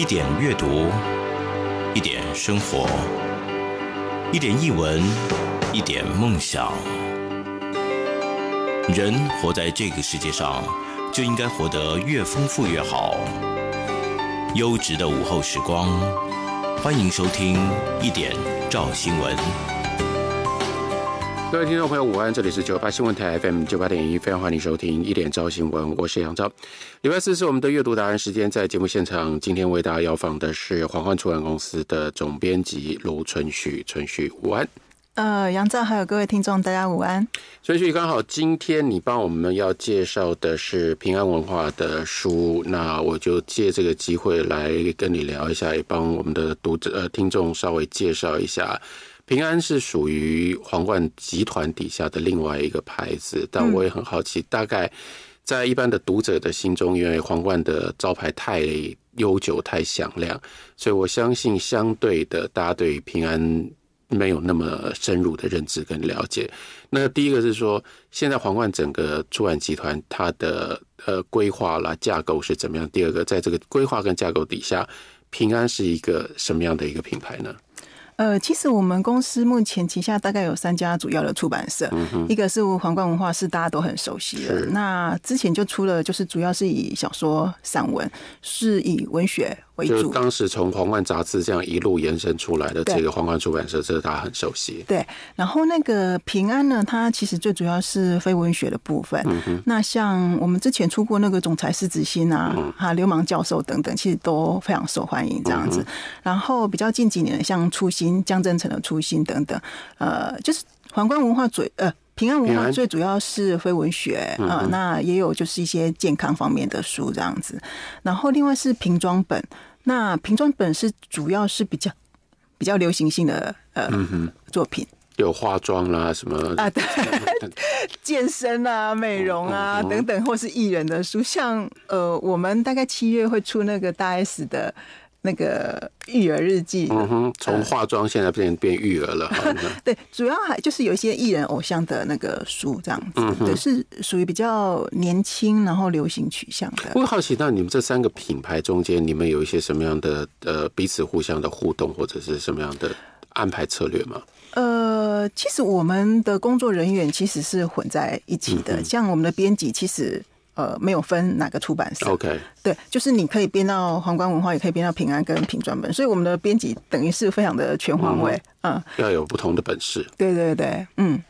一点阅读，一点生活，一点译文，一点梦想。人活在这个世界上，就应该活得越丰富越好。优质的午后时光，欢迎收听一点赵新闻。各位听众朋友，午安！这里是九八新闻台 FM 九八点一，非常欢迎收听《一点招新闻》，我是杨昭。礼拜四是我们的阅读答案时间，在节目现场，今天为大家邀访的是皇冠出版公司的总编辑卢春旭，春旭午安。呃，杨招，还有各位听众，大家午安。春旭刚好今天你帮我们要介绍的是平安文化的书，那我就借这个机会来跟你聊一下，也帮我们的读者呃听众稍微介绍一下。平安是属于皇冠集团底下的另外一个牌子，但我也很好奇，大概在一般的读者的心中，因为皇冠的招牌太悠久、太响亮，所以我相信相对的，大家对平安没有那么深入的认知跟了解。那第一个是说，现在皇冠整个出版集团它的呃规划啦、架构是怎么样？第二个，在这个规划跟架构底下，平安是一个什么样的一个品牌呢？呃，其实我们公司目前旗下大概有三家主要的出版社，一个是皇冠文化，是大家都很熟悉的。那之前就出了，就是主要是以小说、散文，是以文学。就是当时从皇冠杂志这样一路延伸出来的这个皇冠出版社，这是大家很熟悉。对，然后那个平安呢，它其实最主要是非文学的部分。嗯那像我们之前出过那个《总裁狮子心》啊，哈，《流氓教授》等等，其实都非常受欢迎这样子。然后比较近几年，像《初心》江振成的《初心》等等，呃，就是皇冠文化最呃平安文化最主要是非文学啊，那也有就是一些健康方面的书这样子。然后另外是瓶装本。那平装本是主要是比较比较流行性的呃作品，有化妆啦什么啊，对，健身啊、美容啊等等，或是艺人的书，像呃，我们大概七月会出那个大 S 的。那个育儿日记，嗯哼，从化妆现在变成变育儿了。对，主要还就是有一些艺人偶像的那个书这样子，对，是属于比较年轻，然后流行取向的。我好奇，到你们这三个品牌中间，你们有一些什么样的呃彼此互相的互动，或者是什么样的安排策略吗？呃，其实我们的工作人员其实是混在一起的，像我们的编辑，其实。呃，没有分哪个出版社。OK，对，就是你可以编到皇冠文化，也可以编到平安跟平专本，所以我们的编辑等于是非常的全方位，嗯，要有不同的本事。对对对，嗯。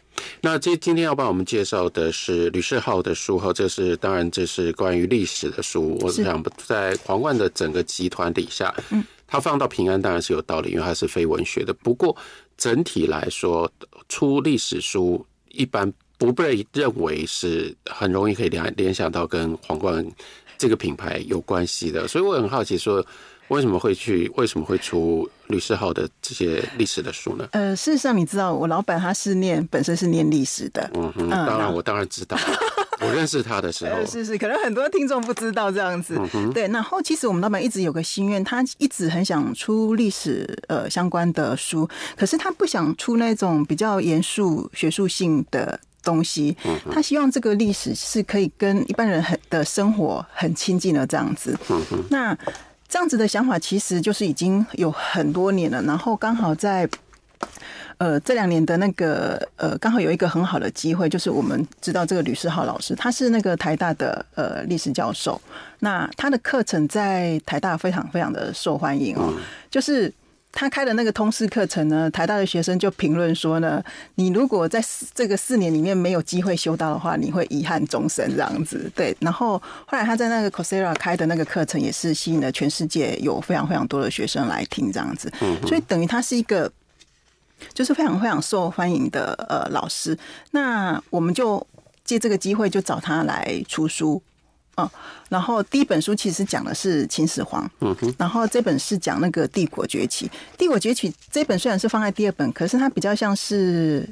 那今今天要帮我们介绍的是吕世浩的书哈，这是当然，这是关于历史的书。我想在皇冠的整个集团底下，嗯，它放到平安当然是有道理，因为它是非文学的。不过整体来说，出历史书一般。不被认为是很容易可以联联想到跟皇冠这个品牌有关系的，所以我很好奇，说为什么会去，为什么会出律师号的这些历史的书呢？呃，事实上，你知道，我老板他是念本身是念历史的，嗯哼，当然我当然知道，我认识他的时候，是是，可能很多听众不知道这样子，对。然后，其实我们老板一直有个心愿，他一直很想出历史呃相关的书，可是他不想出那种比较严肃学术性的。东西，他希望这个历史是可以跟一般人很的生活很亲近的这样子。那这样子的想法其实就是已经有很多年了。然后刚好在呃这两年的那个呃，刚好有一个很好的机会，就是我们知道这个吕世浩老师，他是那个台大的呃历史教授。那他的课程在台大非常非常的受欢迎哦，就是。他开的那个通识课程呢，台大的学生就评论说呢，你如果在这个四年里面没有机会修到的话，你会遗憾终生这样子。对，然后后来他在那个 c o s s e r a 开的那个课程，也是吸引了全世界有非常非常多的学生来听这样子。嗯，所以等于他是一个，就是非常非常受欢迎的呃老师。那我们就借这个机会就找他来出书。嗯，然后第一本书其实讲的是秦始皇，嗯哼，然后这本是讲那个帝国崛起。帝国崛起这本虽然是放在第二本，可是它比较像是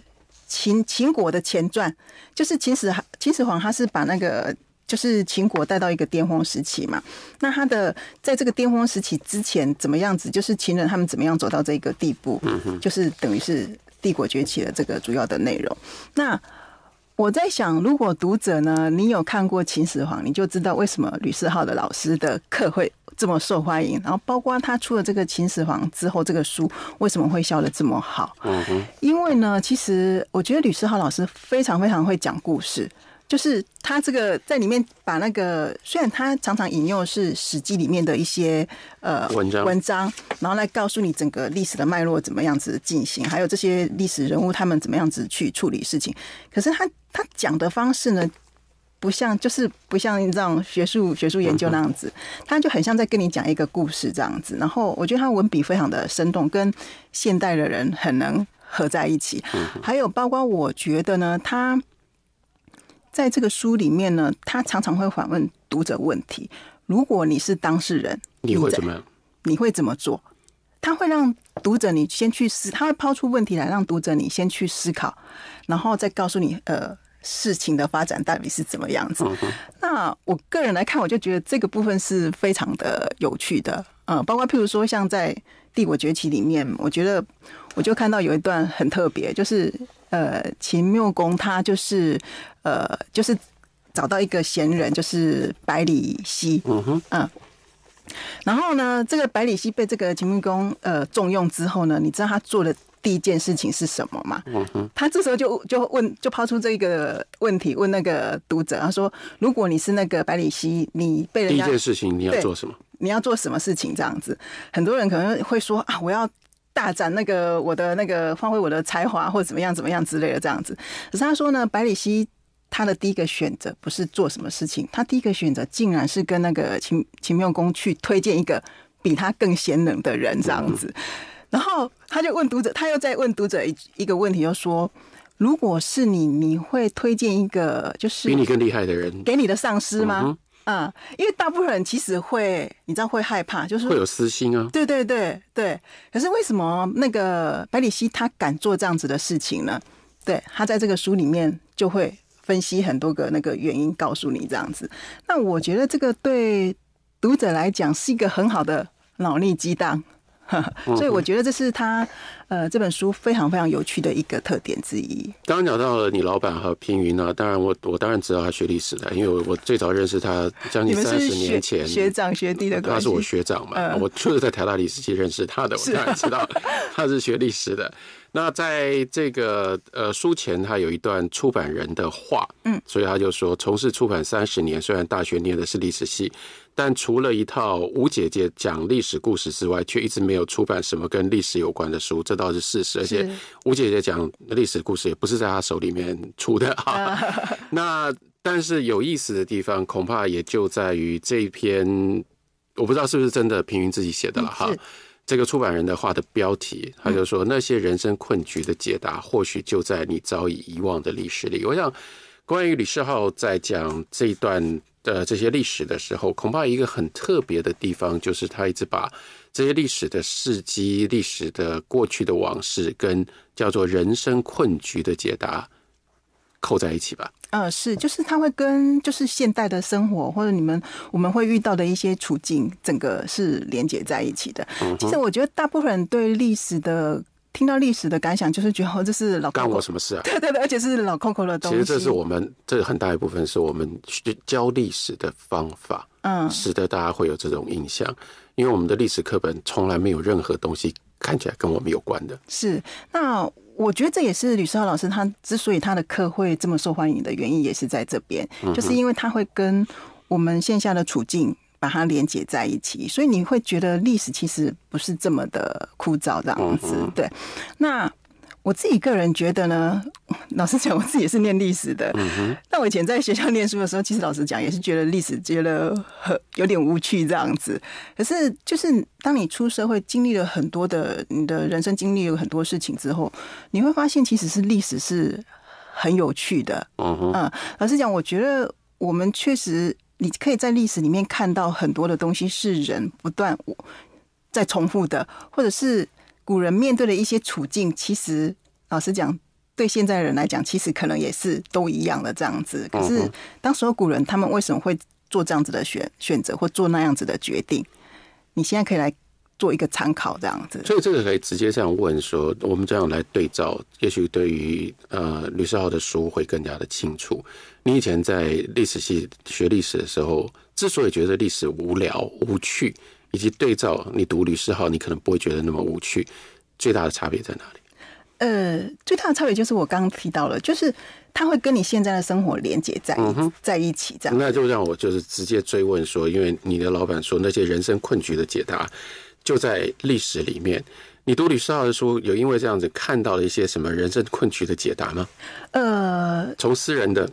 秦秦国的前传，就是秦始秦始皇他是把那个就是秦国带到一个巅峰时期嘛。那他的在这个巅峰时期之前怎么样子，就是秦人他们怎么样走到这个地步，嗯、就是等于是帝国崛起的这个主要的内容。那我在想，如果读者呢，你有看过秦始皇，你就知道为什么吕思浩的老师的课会这么受欢迎。然后，包括他出了这个《秦始皇》之后，这个书为什么会销的这么好？嗯哼，因为呢，其实我觉得吕思浩老师非常非常会讲故事。就是他这个在里面把那个，虽然他常常引用是《史记》里面的一些呃文章文章，然后来告诉你整个历史的脉络怎么样子进行，还有这些历史人物他们怎么样子去处理事情。可是他他讲的方式呢，不像就是不像让学术学术研究那样子，他就很像在跟你讲一个故事这样子。然后我觉得他文笔非常的生动，跟现代的人很能合在一起。还有包括我觉得呢，他。在这个书里面呢，他常常会反问读者问题：如果你是当事人，你会怎么样？你会怎么做？他会让读者你先去思，他会抛出问题来，让读者你先去思考，然后再告诉你，呃，事情的发展到底是怎么样子。那我个人来看，我就觉得这个部分是非常的有趣的，呃，包括譬如说像在《帝国崛起》里面，我觉得我就看到有一段很特别，就是。呃，秦缪公他就是呃，就是找到一个贤人，就是百里奚。嗯哼，嗯。然后呢，这个百里奚被这个秦穆公呃重用之后呢，你知道他做的第一件事情是什么吗？嗯哼，他这时候就就问，就抛出这个问题问那个读者，他说：“如果你是那个百里奚，你被第一件事情你要做什么？你要做什么事情？这样子，很多人可能会说啊，我要。”大展那个我的那个发挥我的才华或者怎么样怎么样之类的这样子，可是他说呢，百里奚他的第一个选择不是做什么事情，他第一个选择竟然是跟那个秦秦妙公去推荐一个比他更贤能的人这样子，然后他就问读者，他又在问读者一个问题，就说如果是你，你会推荐一个就是比你更厉害的人给你的上司吗？嗯，因为大部分人其实会，你知道会害怕，就是会有私心啊。对对对对，可是为什么那个百里奚他敢做这样子的事情呢？对他在这个书里面就会分析很多个那个原因，告诉你这样子。那我觉得这个对读者来讲是一个很好的脑力激荡。所以我觉得这是他呃这本书非常非常有趣的一个特点之一。刚刚讲到了你老板和平云啊，当然我我当然知道他学历史的，因为我我最早认识他将近三十年前，学长学弟的关系，他是我学长嘛，我就是在台大历史系认识他的，我当然知道 他是学历史的。那在这个呃书前，他有一段出版人的话，嗯，所以他就说，从事出版三十年，虽然大学念的是历史系，但除了一套吴姐姐讲历史故事之外，却一直没有出版什么跟历史有关的书，这倒是事实。而且吴姐姐讲历史故事，也不是在他手里面出的哈。那但是有意思的地方，恐怕也就在于这篇，我不知道是不是真的平云自己写的了哈。这个出版人的话的标题，他就说：“那些人生困局的解答，或许就在你早已遗忘的历史里。”我想，关于李世浩在讲这一段的这些历史的时候，恐怕一个很特别的地方，就是他一直把这些历史的事迹、历史的过去的往事，跟叫做人生困局的解答。扣在一起吧。嗯，是，就是它会跟就是现代的生活或者你们我们会遇到的一些处境，整个是连接在一起的。其实我觉得大部分人对历史的听到历史的感想，就是觉得这是老干过什么事啊？对对对，而且是老 Coco 的东西。其实这是我们这很大一部分是我们教历史的方法，嗯，使得大家会有这种印象。因为我们的历史课本从来没有任何东西看起来跟我们有关的。是那。我觉得这也是吕思浩老师他之所以他的课会这么受欢迎的原因，也是在这边，就是因为他会跟我们线下的处境把它连接在一起，所以你会觉得历史其实不是这么的枯燥这样子。对，那。我自己个人觉得呢，老实讲，我自己也是念历史的。嗯哼。那我以前在学校念书的时候，其实老实讲也是觉得历史觉得有点无趣这样子。可是，就是当你出社会，经历了很多的你的人生经历，有很多事情之后，你会发现其实是历史是很有趣的。嗯哼。老实讲，我觉得我们确实，你可以在历史里面看到很多的东西是人不断在重复的，或者是古人面对的一些处境，其实。老实讲，对现在的人来讲，其实可能也是都一样的这样子。可是，当所有古人他们为什么会做这样子的选选择，或做那样子的决定？你现在可以来做一个参考，这样子。所以，这个可以直接这样问说：，我们这样来对照，也许对于呃吕思浩的书会更加的清楚。你以前在历史系学历史的时候，之所以觉得历史无聊无趣，以及对照你读吕思浩，你可能不会觉得那么无趣，最大的差别在哪里？呃，最大的差别就是我刚刚提到了，就是他会跟你现在的生活连接在在一起，这样。那就让我就是直接追问说，因为你的老板说那些人生困局的解答就在历史里面，你读李绍的书有因为这样子看到了一些什么人生困局的解答吗？呃，从私人的、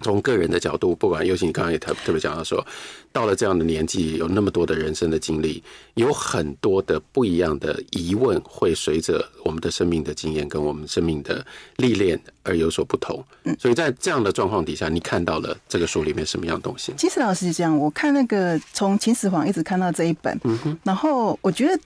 从个人的角度，不管，尤其你刚刚也特特别讲到说。到了这样的年纪，有那么多的人生的经历，有很多的不一样的疑问，会随着我们的生命的经验跟我们生命的历练而有所不同。嗯，所以在这样的状况底下，你看到了这个书里面什么样东西？其实老师是这样，我看那个从秦始皇一直看到这一本，嗯哼，然后我觉得。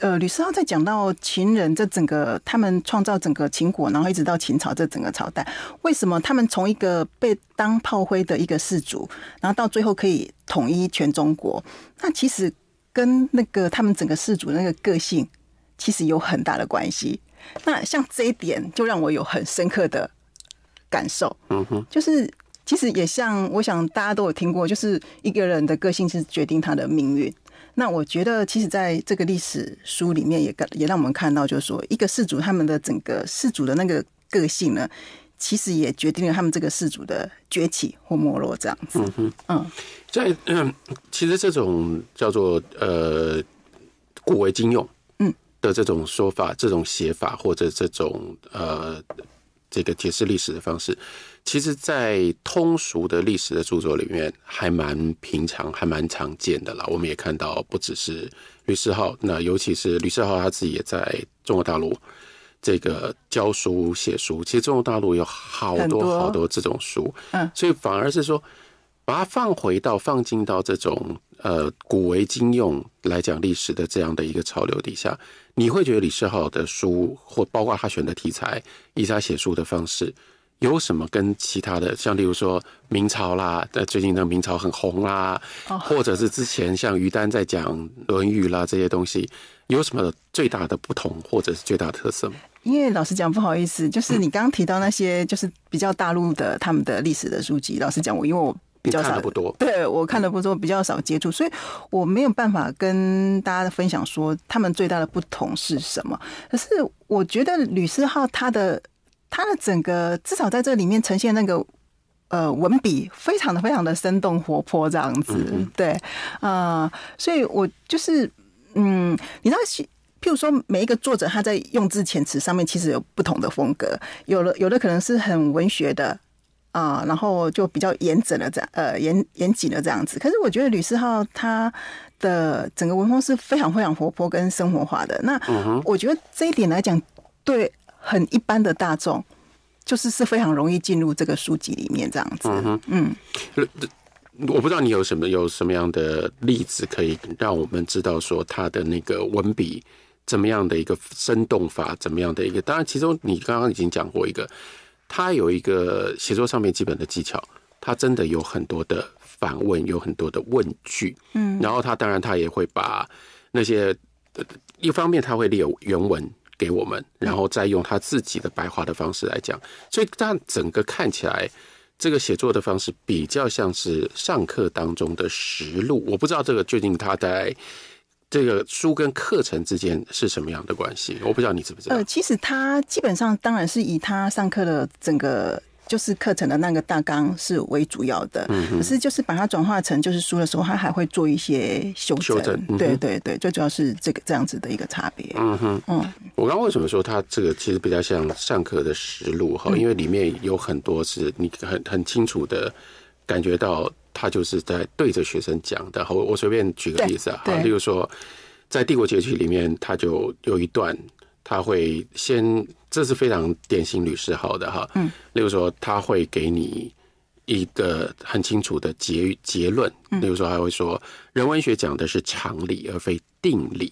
呃，吕思浩在讲到秦人这整个他们创造整个秦国，然后一直到秦朝这整个朝代，为什么他们从一个被当炮灰的一个氏族，然后到最后可以统一全中国？那其实跟那个他们整个氏族那个个性，其实有很大的关系。那像这一点，就让我有很深刻的感受。嗯哼，就是其实也像我想大家都有听过，就是一个人的个性是决定他的命运。那我觉得，其实在这个历史书里面，也也让我们看到，就是说，一个氏族他们的整个氏族的那个个性呢，其实也决定了他们这个氏族的崛起或没落，这样子。嗯哼，嗯，在嗯，其实这种叫做呃古为今用，嗯的这种说法、这种写法或者这种呃这个解释历史的方式。其实，在通俗的历史的著作里面，还蛮平常，还蛮常见的啦。我们也看到，不只是吕世浩，那尤其是吕世浩他自己也在中国大陆这个教书写书。其实中国大陆有好多好多这种书，嗯，所以反而是说，把它放回到放进到这种呃古为今用来讲历史的这样的一个潮流底下，你会觉得李世浩的书，或包括他选的题材，以及他写书的方式。有什么跟其他的像，例如说明朝啦，呃，最近的明朝很红啦，或者是之前像于丹在讲《论语》啦这些东西，有什么最大的不同或者是最大的特色吗？因为老实讲，不好意思，就是你刚提到那些就是比较大陆的他们的历史的书籍，老实讲，我因为我比较少，的不多，对我看的不多，比较少接触，所以我没有办法跟大家分享说他们最大的不同是什么。可是我觉得吕思浩他的。他的整个至少在这里面呈现那个呃文笔非常的非常的生动活泼这样子，对啊，所以我就是嗯，你知道，譬如说每一个作者他在用字遣词上面其实有不同的风格，有了有的可能是很文学的啊，然后就比较严整的这呃严严谨的这样子，可是我觉得吕思浩他的整个文风是非常非常活泼跟生活化的，那我觉得这一点来讲对。很一般的大众，就是是非常容易进入这个书籍里面这样子。嗯嗯。我不知道你有什么有什么样的例子，可以让我们知道说他的那个文笔怎么样的一个生动法，怎么样的一个。当然，其中你刚刚已经讲过一个，他有一个写作上面基本的技巧，他真的有很多的反问，有很多的问句。嗯。然后他当然他也会把那些一方面他会列原文。给我们，然后再用他自己的白话的方式来讲，所以但整个看起来，这个写作的方式比较像是上课当中的实录。我不知道这个究竟他在这个书跟课程之间是什么样的关系。我不知道你知不知道？呃，其实他基本上当然是以他上课的整个。就是课程的那个大纲是为主要的，可是就是把它转化成就是书的时候，它还会做一些修正。对对对，最主要是这个这样子的一个差别。嗯哼，嗯，我刚为什么说它这个其实比较像上课的实录哈？因为里面有很多是你很很清楚的感觉到他就是在对着学生讲的。好，我随便举个例子啊，好，例如说，在帝国崛起里面，他就有一段他会先。这是非常典型律师好的哈，嗯，例如说他会给你一个很清楚的结结论，例如说他会说，人文学讲的是常理而非定理，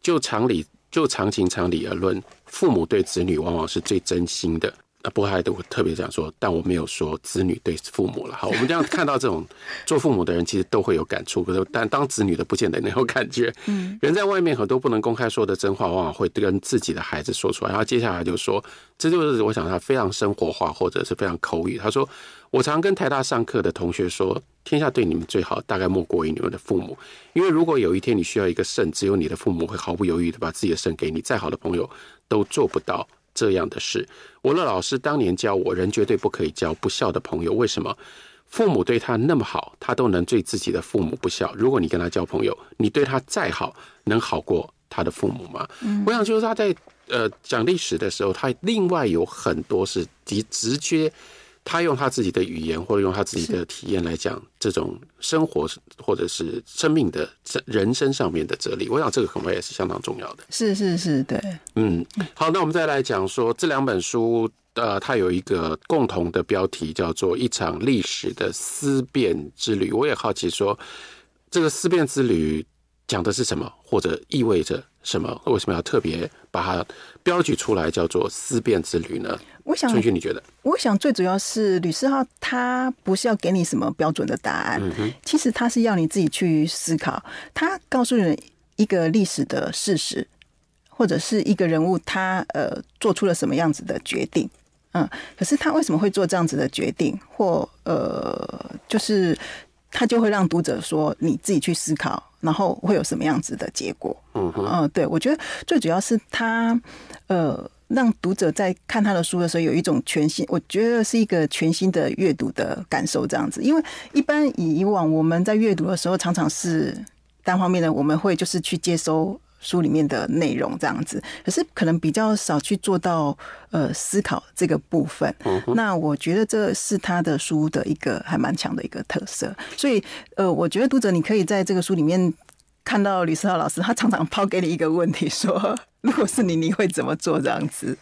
就常理就常情常理而论，父母对子女往往是最真心的。不害得我特别这样说，但我没有说子女对父母了。好，我们这样看到这种 做父母的人，其实都会有感触。可是，但当子女的不见得有感觉。嗯，人在外面很多不能公开说的真话，往往会跟自己的孩子说出来。然后接下来就说，这就是我想他非常生活化，或者是非常口语。他说：“我常跟台大上课的同学说，天下对你们最好，大概莫过于你们的父母。因为如果有一天你需要一个肾，只有你的父母会毫不犹豫的把自己的肾给你，再好的朋友都做不到。”这样的事，我的老师当年教我，人绝对不可以交不孝的朋友。为什么？父母对他那么好，他都能对自己的父母不孝。如果你跟他交朋友，你对他再好，能好过他的父母吗？我想就是他在呃讲历史的时候，他另外有很多是直直接。他用他自己的语言，或者用他自己的体验来讲这种生活，或者是生命的、人生上面的哲理，我想这个恐怕也是相当重要的。是是是，对。嗯，好，那我们再来讲说这两本书，呃，它有一个共同的标题，叫做《一场历史的思辨之旅》。我也好奇说，这个思辨之旅。讲的是什么，或者意味着什么？为什么要特别把它标举出来，叫做思辨之旅呢？我想春旭，你觉得？我想最主要是吕思浩他不是要给你什么标准的答案，其实他是要你自己去思考。他告诉你一个历史的事实，或者是一个人物，他呃做出了什么样子的决定，嗯，可是他为什么会做这样子的决定？或呃，就是他就会让读者说你自己去思考。然后会有什么样子的结果？嗯嗯，对我觉得最主要是他呃，让读者在看他的书的时候有一种全新，我觉得是一个全新的阅读的感受，这样子。因为一般以以往我们在阅读的时候，常常是单方面的，我们会就是去接收。书里面的内容这样子，可是可能比较少去做到呃思考这个部分。那我觉得这是他的书的一个还蛮强的一个特色。所以呃，我觉得读者你可以在这个书里面看到吕思浩老师，他常常抛给你一个问题，说 如果是你，你会怎么做这样子？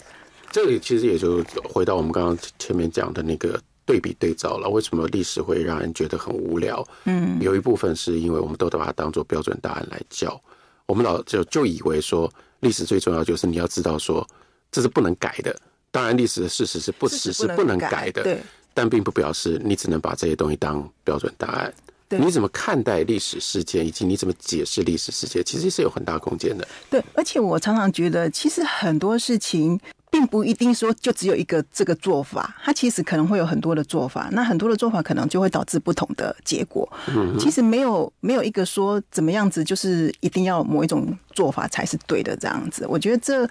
这里其实也就回到我们刚刚前面讲的那个对比对照了。为什么历史会让人觉得很无聊？嗯，有一部分是因为我们都把它当做标准答案来教。我们老就就以为说历史最重要就是你要知道说这是不能改的，当然历史的事实是不史是不能改的，对，但并不表示你只能把这些东西当标准答案。你怎么看待历史事件，以及你怎么解释历史事件，其实是有很大空间的。对，而且我常常觉得，其实很多事情。并不一定说就只有一个这个做法，它其实可能会有很多的做法。那很多的做法可能就会导致不同的结果。嗯，其实没有没有一个说怎么样子就是一定要某一种做法才是对的这样子。我觉得这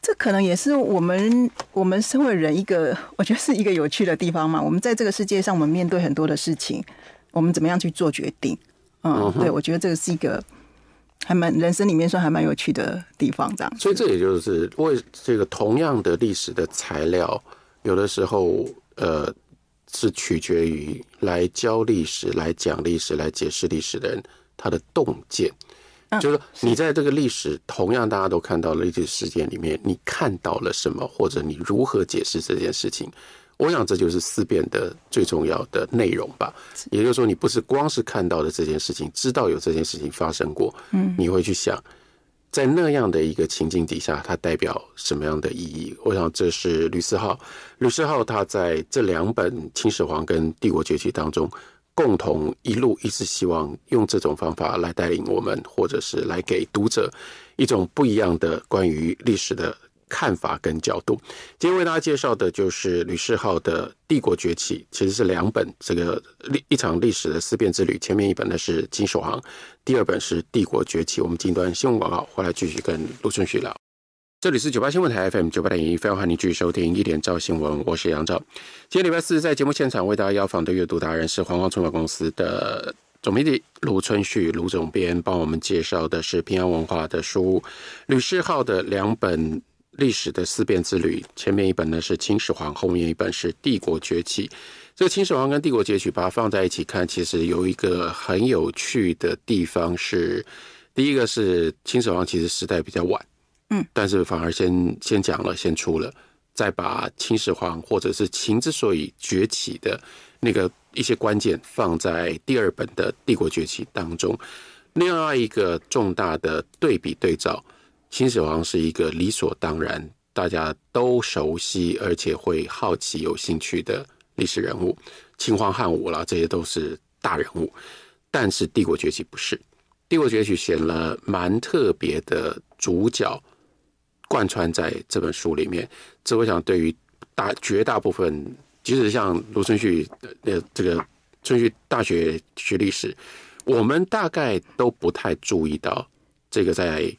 这可能也是我们我们身为人一个，我觉得是一个有趣的地方嘛。我们在这个世界上，我们面对很多的事情，我们怎么样去做决定？嗯，对，我觉得这个是一个。还蛮人生里面算还蛮有趣的地方这样，所以这也就是为这个同样的历史的材料，有的时候呃是取决于来教历史、来讲历史、来解释历史的人他的洞见，就是你在这个历史同样大家都看到了历史事件里面，你看到了什么，或者你如何解释这件事情。我想这就是思辨的最重要的内容吧。也就是说，你不是光是看到的这件事情，知道有这件事情发生过，嗯，你会去想，在那样的一个情境底下，它代表什么样的意义？我想这是吕思浩，吕思浩他在这两本《秦始皇》跟《帝国崛起》当中，共同一路一直希望用这种方法来带领我们，或者是来给读者一种不一样的关于历史的。看法跟角度，今天为大家介绍的就是吕世浩的《帝国崛起》，其实是两本，这个历一场历史的思辨之旅。前面一本呢是《金史行》，第二本是《帝国崛起》。我们近端新闻广告，回来继续跟卢春旭聊。这里是九八新闻台 FM 九八点一，非常欢迎继续收听一点早新闻，我是杨兆。今天礼拜四在节目现场为大家要访的阅读达人是皇冠出版公司的总编辑卢春旭，卢总编帮我们介绍的是平安文化的书吕世浩的两本。历史的思辨之旅，前面一本呢是《秦始皇》，后面一本是《帝国崛起》。这个《秦始皇》跟《帝国崛起》把它放在一起看，其实有一个很有趣的地方是：第一个是《秦始皇》其实时代比较晚，嗯，但是反而先先讲了，先出了，再把《秦始皇》或者是秦之所以崛起的那个一些关键放在第二本的《帝国崛起》当中。另外一个重大的对比对照。秦始皇是一个理所当然，大家都熟悉，而且会好奇、有兴趣的历史人物。秦皇汉武啦，这些都是大人物，但是《帝国崛起》不是，《帝国崛起》选了蛮特别的主角，贯穿在这本书里面。这我想，对于大绝大部分，即使像卢春旭呃这个春旭大学学历史，我们大概都不太注意到这个在。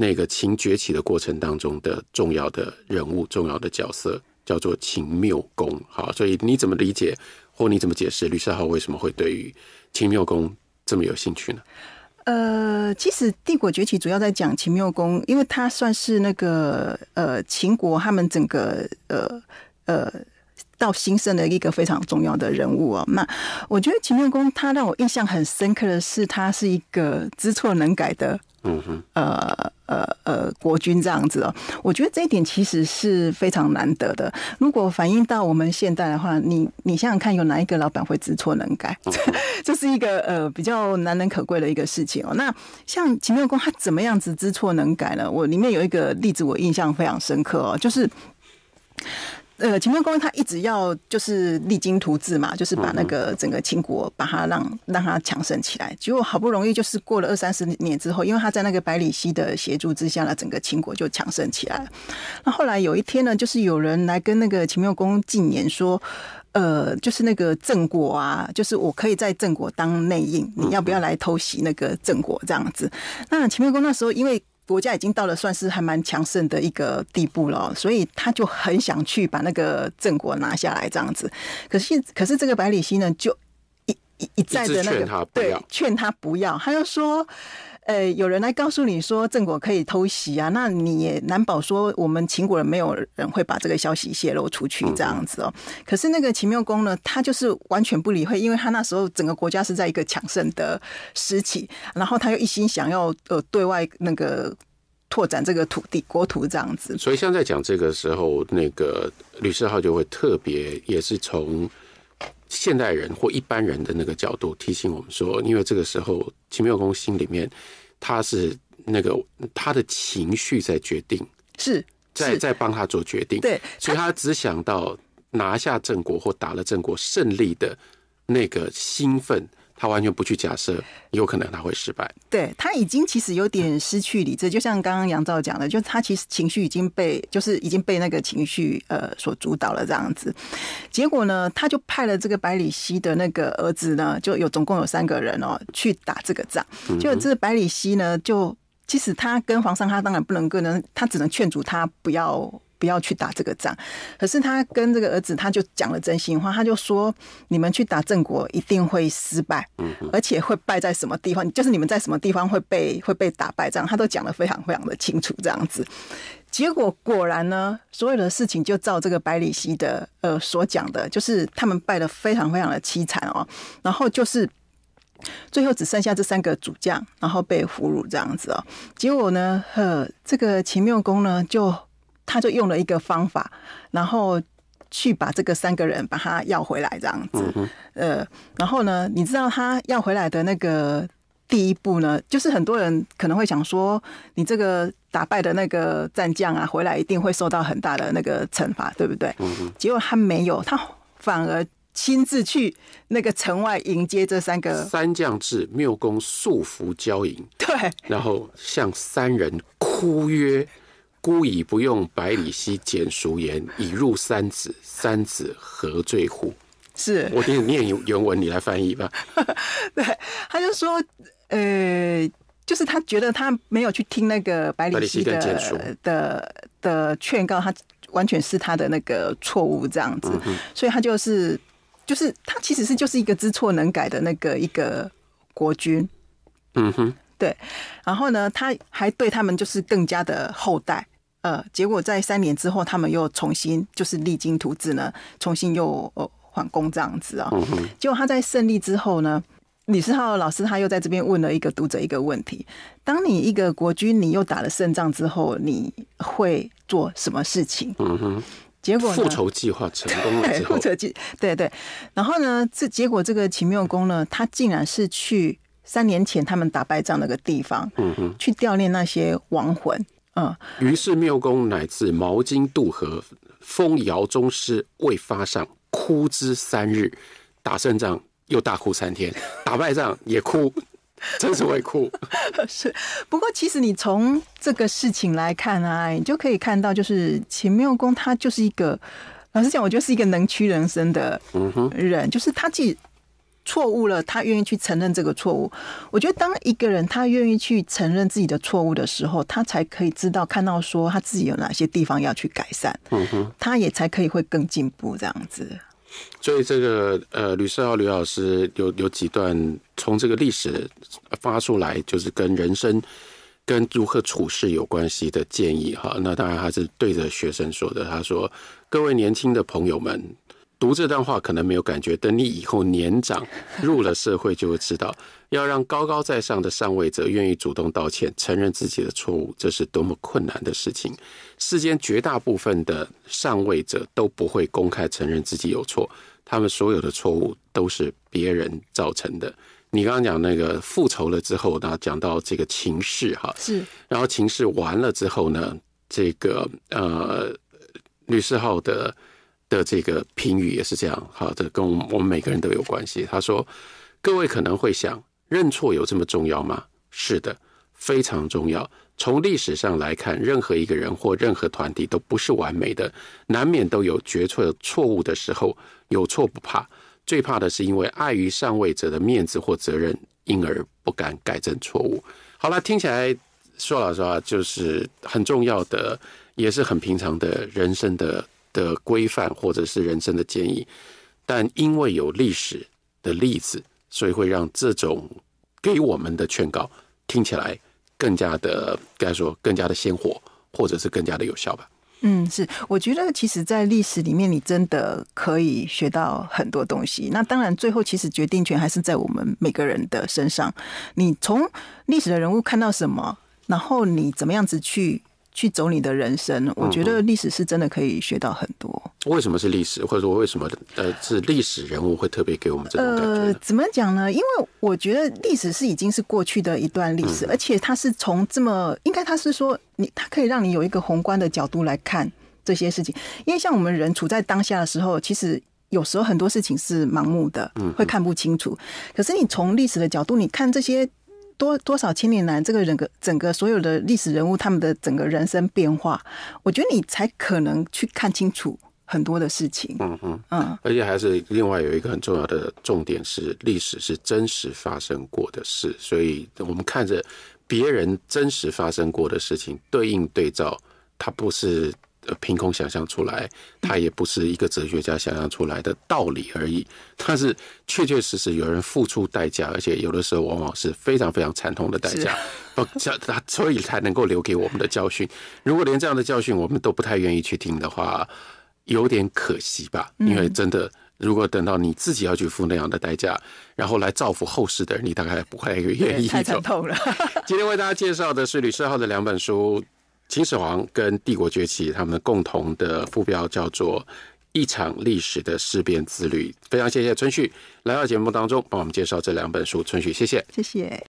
那个秦崛起的过程当中的重要的人物、重要的角色叫做秦缪公。好，所以你怎么理解，或你怎么解释，吕世浩为什么会对于秦缪公这么有兴趣呢？呃，其实《帝国崛起》主要在讲秦缪公，因为他算是那个呃秦国他们整个呃呃到新生的一个非常重要的人物啊。那我觉得秦缪公他让我印象很深刻的是，他是一个知错能改的，嗯哼，呃。呃呃，国君这样子哦，我觉得这一点其实是非常难得的。如果反映到我们现代的话，你你想想看，有哪一个老板会知错能改？这是一个呃比较难能可贵的一个事情哦。那像秦穆公他怎么样子知错能改呢？我里面有一个例子，我印象非常深刻哦，就是。呃，秦穆公他一直要就是励精图治嘛，就是把那个整个秦国把它让让它强盛起来。结果好不容易就是过了二三十年之后，因为他在那个百里奚的协助之下呢，整个秦国就强盛起来了。那后来有一天呢，就是有人来跟那个秦穆公进言说，呃，就是那个郑国啊，就是我可以在郑国当内应，你要不要来偷袭那个郑国这样子？那秦穆公那时候因为。国家已经到了算是还蛮强盛的一个地步了，所以他就很想去把那个郑国拿下来这样子。可是，可是这个百里奚呢，就一一一再的那个对，劝他不要，他就说。呃，有人来告诉你说郑国可以偷袭啊，那你也难保说我们秦国人没有人会把这个消息泄露出去这样子哦。可是那个秦缪公呢，他就是完全不理会，因为他那时候整个国家是在一个强盛的时期，然后他又一心想要呃对外那个拓展这个土地国土这样子。所以现在讲这个时候，那个吕世浩就会特别也是从现代人或一般人的那个角度提醒我们说，因为这个时候秦缪公心里面。他是那个他的情绪在决定，是在在帮他做决定，对，所以他只想到拿下郑国或打了郑国胜利的那个兴奋。他完全不去假设有可能他会失败，对他已经其实有点失去理智，就像刚刚杨照讲的，就他其实情绪已经被就是已经被那个情绪呃所主导了这样子，结果呢，他就派了这个百里奚的那个儿子呢，就有总共有三个人哦去打这个仗，就这百里奚呢，就其实他跟皇上他当然不能够，能他只能劝阻他不要。不要去打这个仗，可是他跟这个儿子，他就讲了真心话，他就说：你们去打郑国一定会失败，而且会败在什么地方？就是你们在什么地方会被会被打败这样他都讲的非常非常的清楚这样子。结果果然呢，所有的事情就照这个百里奚的呃所讲的，就是他们败的非常非常的凄惨哦。然后就是最后只剩下这三个主将，然后被俘虏这样子哦。结果呢，呵，这个秦缪公呢就。他就用了一个方法，然后去把这个三个人把他要回来这样子。呃，然后呢，你知道他要回来的那个第一步呢，就是很多人可能会想说，你这个打败的那个战将啊，回来一定会受到很大的那个惩罚，对不对？结果他没有，他反而亲自去那个城外迎接这三个三将。至，谬公束缚交迎，对。然后向三人哭曰。孤以不用百里奚简熟言，以入三子。三子何罪乎？是我给你念原文，你来翻译吧。对，他就说，呃，就是他觉得他没有去听那个百里奚的的的劝告，他完全是他的那个错误这样子，所以他就是就是他其实是就是一个知错能改的那个一个国君。嗯哼。对，然后呢，他还对他们就是更加的厚待，呃，结果在三年之后，他们又重新就是励精图治呢，重新又呃缓攻这样子啊。结果他在胜利之后呢，李世浩老师他又在这边问了一个读者一个问题：，当你一个国君，你又打了胜仗之后，你会做什么事情？嗯哼，结果复仇计划成功了之后，复仇计，对对，然后呢，这结果这个秦缪公呢，他竟然是去。三年前他们打败仗那个地方，嗯嗯，去吊念那些亡魂，嗯。于是妙公乃至毛巾渡河，风摇宗师未发上，哭之三日；打胜仗又大哭三天，打败仗也哭，真是会哭。是，不过其实你从这个事情来看啊，你就可以看到，就是秦妙公他就是一个，老实讲，我觉得是一个能屈能伸的，嗯人，就是他既。错误了，他愿意去承认这个错误。我觉得，当一个人他愿意去承认自己的错误的时候，他才可以知道看到说他自己有哪些地方要去改善，他也才可以会更进步这样子。所以，这个呃，吕世浩吕老师有有几段从这个历史发出来，就是跟人生跟如何处事有关系的建议哈。那当然，他是对着学生说的。他说：“各位年轻的朋友们。”读这段话可能没有感觉，等你以后年长入了社会就会知道，要让高高在上的上位者愿意主动道歉、承认自己的错误，这是多么困难的事情。世间绝大部分的上位者都不会公开承认自己有错，他们所有的错误都是别人造成的。你刚刚讲那个复仇了之后，那讲到这个情势哈，是，然后情势完了之后呢，这个呃，律师号的。的这个评语也是这样，好，的，跟我们每个人都有关系。他说：“各位可能会想，认错有这么重要吗？是的，非常重要。从历史上来看，任何一个人或任何团体都不是完美的，难免都有决策错误的时候。有错不怕，最怕的是因为碍于上位者的面子或责任，因而不敢改正错误。好了，听起来说老实话，就是很重要的，也是很平常的人生的。”的规范或者是人生的建议，但因为有历史的例子，所以会让这种给我们的劝告听起来更加的，该说更加的鲜活，或者是更加的有效吧。嗯，是，我觉得其实在历史里面，你真的可以学到很多东西。那当然，最后其实决定权还是在我们每个人的身上。你从历史的人物看到什么，然后你怎么样子去？去走你的人生，我觉得历史是真的可以学到很多。为什么是历史，或者说为什么呃是历史人物会特别给我们这种感觉？呃，怎么讲呢？因为我觉得历史是已经是过去的一段历史，而且它是从这么应该，它是说你它可以让你有一个宏观的角度来看这些事情。因为像我们人处在当下的时候，其实有时候很多事情是盲目的，嗯，会看不清楚。可是你从历史的角度，你看这些。多多少千年来，这个人个整个所有的历史人物，他们的整个人生变化，我觉得你才可能去看清楚很多的事情。嗯嗯嗯，而且还是另外有一个很重要的重点是，历史是真实发生过的事，所以我们看着别人真实发生过的事情，对应对照，它不是。凭空想象出来，他也不是一个哲学家想象出来的道理而已。但是确确实实有人付出代价，而且有的时候往往是非常非常惨痛的代价。不教 他，所以才能够留给我们的教训。如果连这样的教训我们都不太愿意去听的话，有点可惜吧。因为真的，如果等到你自己要去付那样的代价，然后来造福后世的人，你大概不会愿意。太惨痛了。今天为大家介绍的是吕世浩的两本书。秦始皇跟帝国崛起，他们共同的目标叫做一场历史的事变之旅。非常谢谢春旭来到节目当中，帮我们介绍这两本书，春旭谢谢谢谢。